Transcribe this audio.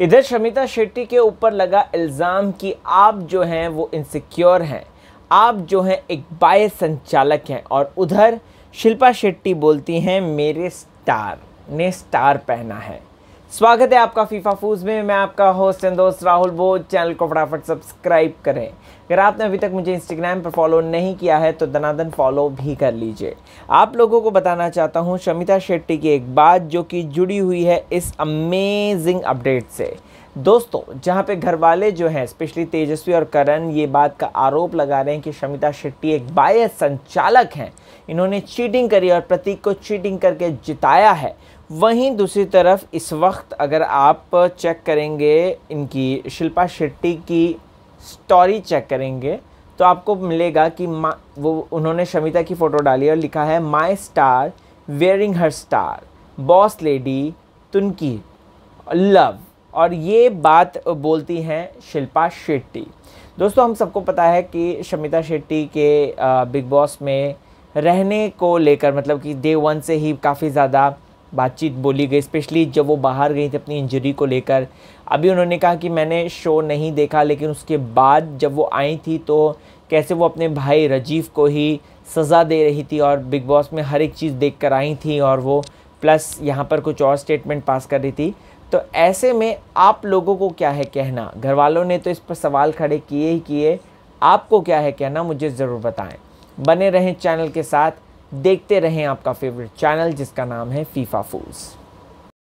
इधर शमिता शेट्टी के ऊपर लगा इल्ज़ाम कि आप जो हैं वो इनसिक्योर हैं आप जो हैं एक बाय संचालक हैं और उधर शिल्पा शेट्टी बोलती हैं मेरे स्टार ने स्टार पहना है स्वागत है आपका फीफा फूज में मैं आपका होस्ट एंड दोस्त राहुल बोज चैनल को फटाफट सब्सक्राइब करें अगर आपने अभी तक मुझे इंस्टाग्राम पर फॉलो नहीं किया है तो दनादन फॉलो भी कर लीजिए आप लोगों को बताना चाहता हूँ शमिता शेट्टी की एक बात जो कि जुड़ी हुई है इस अमेजिंग अपडेट से दोस्तों जहाँ पे घर वाले जो हैं स्पेशली तेजस्वी और करण ये बात का आरोप लगा रहे हैं कि शमिता शेट्टी एक बायस संचालक हैं इन्होंने चीटिंग करी और प्रतीक को चीटिंग करके जिताया है वहीं दूसरी तरफ इस वक्त अगर आप चेक करेंगे इनकी शिल्पा शेट्टी की स्टोरी चेक करेंगे तो आपको मिलेगा कि वो उन्होंने शमिता की फ़ोटो डाली और लिखा है my star wearing her star boss lady तुनकी लव और ये बात बोलती हैं शिल्पा शेट्टी दोस्तों हम सबको पता है कि शमिता शेट्टी के बिग बॉस में रहने को लेकर मतलब कि डे वन से ही काफ़ी ज़्यादा बातचीत बोली गई स्पेशली जब वो बाहर गई थी अपनी इंजरी को लेकर अभी उन्होंने कहा कि मैंने शो नहीं देखा लेकिन उसके बाद जब वो आई थी तो कैसे वो अपने भाई रजीव को ही सज़ा दे रही थी और बिग बॉस में हर एक चीज़ देख कर आई थी और वो प्लस यहाँ पर कुछ और स्टेटमेंट पास कर रही थी तो ऐसे में आप लोगों को क्या है कहना घर वालों ने तो इस पर सवाल खड़े किए ही किए आपको क्या है कहना मुझे ज़रूर बताएं बने रहें चैनल के साथ देखते रहें आपका फेवरेट चैनल जिसका नाम है फीफा फूल्स